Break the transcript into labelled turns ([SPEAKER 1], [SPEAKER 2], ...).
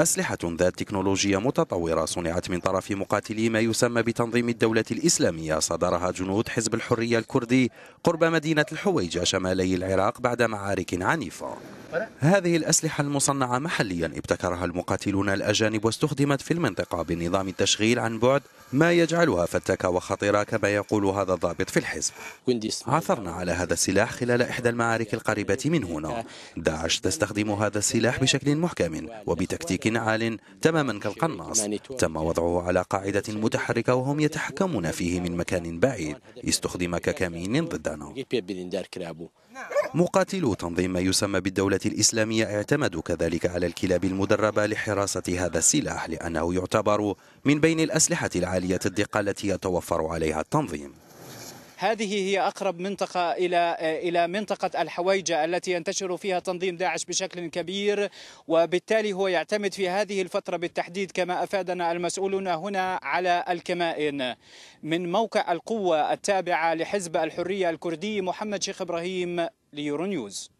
[SPEAKER 1] أسلحة ذات تكنولوجيا متطورة صنعت من طرف مقاتلي ما يسمى بتنظيم الدولة الإسلامية صدرها جنود حزب الحرية الكردي قرب مدينة الحويجة شمالي العراق بعد معارك عنيفة هذه الأسلحة المصنعة محليا ابتكرها المقاتلون الأجانب واستخدمت في المنطقة بنظام التشغيل عن بعد ما يجعلها فتاكة وخطيرة كما يقول هذا الضابط في الحزب عثرنا على هذا السلاح خلال إحدى المعارك القريبة من هنا داعش تستخدم هذا السلاح بشكل محكم وبتكتيك عال تماما كالقناص تم وضعه على قاعدة متحركة وهم يتحكمون فيه من مكان بعيد استخدم ككمين ضدنا مقاتلو تنظيم ما يسمى بالدولة الإسلامية اعتمدوا كذلك على الكلاب المدربة لحراسة هذا السلاح لأنه يعتبر من بين الأسلحة العالية الدقة التي يتوفر عليها التنظيم
[SPEAKER 2] هذه هي أقرب منطقة إلى إلى منطقة الحويجة التي ينتشر فيها تنظيم داعش بشكل كبير وبالتالي هو يعتمد في هذه الفترة بالتحديد كما أفادنا المسؤولون هنا على الكمائن من موقع القوة التابعة لحزب الحرية الكردي محمد شيخ إبراهيم ليورو نيوز